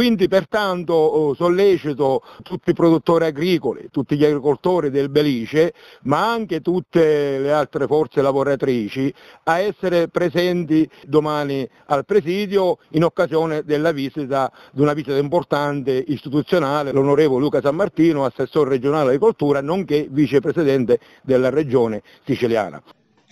Quindi pertanto oh, sollecito tutti i produttori agricoli, tutti gli agricoltori del Belice, ma anche tutte le altre forze lavoratrici a essere presenti domani al presidio in occasione della visita, di una visita importante istituzionale, l'onorevole Luca San Martino, assessore regionale agricoltura, nonché vicepresidente della regione siciliana.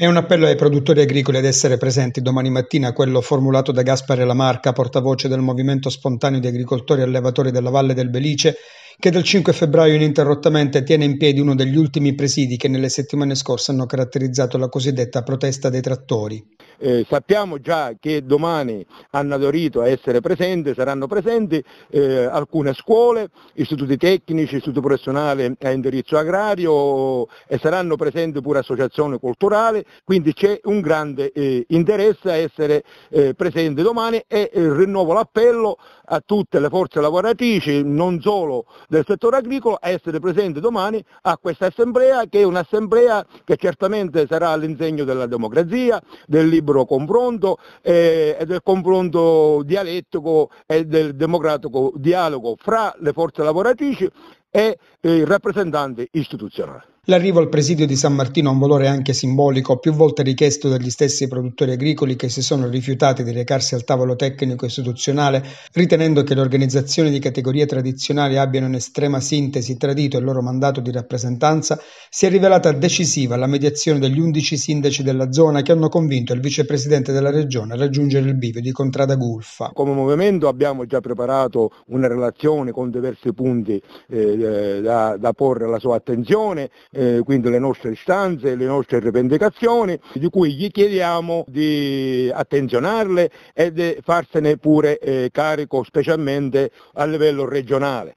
È un appello ai produttori agricoli ad essere presenti domani mattina, quello formulato da Gaspare Lamarca, portavoce del Movimento Spontaneo di Agricoltori e Allevatori della Valle del Belice, che dal 5 febbraio ininterrottamente tiene in piedi uno degli ultimi presidi che nelle settimane scorse hanno caratterizzato la cosiddetta protesta dei trattori. Eh, sappiamo già che domani hanno adorito a essere presenti, saranno presenti eh, alcune scuole, istituti tecnici, istituto professionale a indirizzo agrario e saranno presenti pure associazioni culturali, quindi c'è un grande eh, interesse a essere eh, presenti domani e eh, rinnovo l'appello a tutte le forze lavoratrici, non solo del settore agricolo a essere presente domani a questa assemblea che è un'assemblea che certamente sarà all'insegno della democrazia, del libero confronto eh, e del confronto dialettico e del democratico dialogo fra le forze lavoratrici e i rappresentanti istituzionali. L'arrivo al presidio di San Martino ha un valore anche simbolico, più volte richiesto dagli stessi produttori agricoli che si sono rifiutati di recarsi al tavolo tecnico istituzionale, ritenendo che le organizzazioni di categorie tradizionali abbiano in estrema sintesi tradito il loro mandato di rappresentanza, si è rivelata decisiva la mediazione degli undici sindaci della zona che hanno convinto il vicepresidente della regione a raggiungere il bivio di Contrada Gulfa. Come movimento abbiamo già preparato una relazione con diversi punti eh, da, da porre alla sua attenzione eh, quindi le nostre istanze, le nostre rivendicazioni, di cui gli chiediamo di attenzionarle e di farsene pure eh, carico specialmente a livello regionale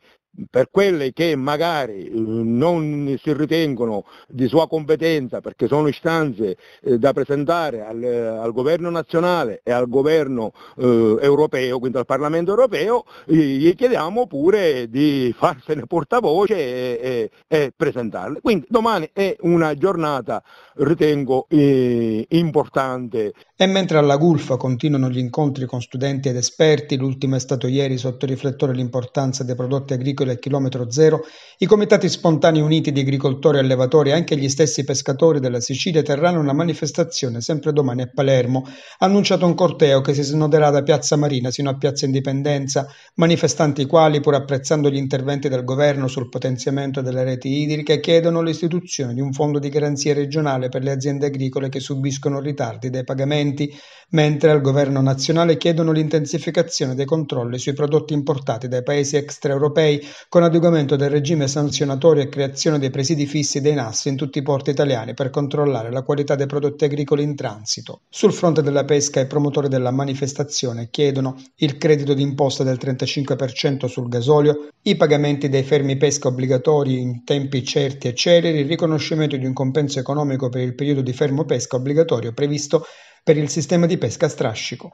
per quelle che magari eh, non si ritengono di sua competenza perché sono istanze eh, da presentare al, eh, al governo nazionale e al governo eh, europeo, quindi al Parlamento europeo, gli chiediamo pure di farsene portavoce e, e, e presentarle. Quindi domani è una giornata, ritengo, eh, importante. E mentre alla Gulfa continuano gli incontri con studenti ed esperti, l'ultimo è stato ieri sotto riflettore l'importanza dei prodotti agricoli ciclo del chilometro zero, i comitati spontanei uniti di agricoltori e allevatori e anche gli stessi pescatori della Sicilia terranno una manifestazione sempre domani a Palermo, annunciato un corteo che si snoderà da Piazza Marina sino a Piazza Indipendenza, manifestanti i quali, pur apprezzando gli interventi del governo sul potenziamento delle reti idriche, chiedono l'istituzione di un fondo di garanzia regionale per le aziende agricole che subiscono ritardi dei pagamenti, mentre al governo nazionale chiedono l'intensificazione dei controlli sui prodotti importati dai paesi extraeuropei con adeguamento del regime sanzionatorio e creazione dei presidi fissi dei NAS in tutti i porti italiani per controllare la qualità dei prodotti agricoli in transito. Sul fronte della pesca i promotori della manifestazione chiedono il credito d'imposta del 35% sul gasolio, i pagamenti dei fermi pesca obbligatori in tempi certi e celeri, il riconoscimento di un compenso economico per il periodo di fermo pesca obbligatorio previsto per il sistema di pesca strascico.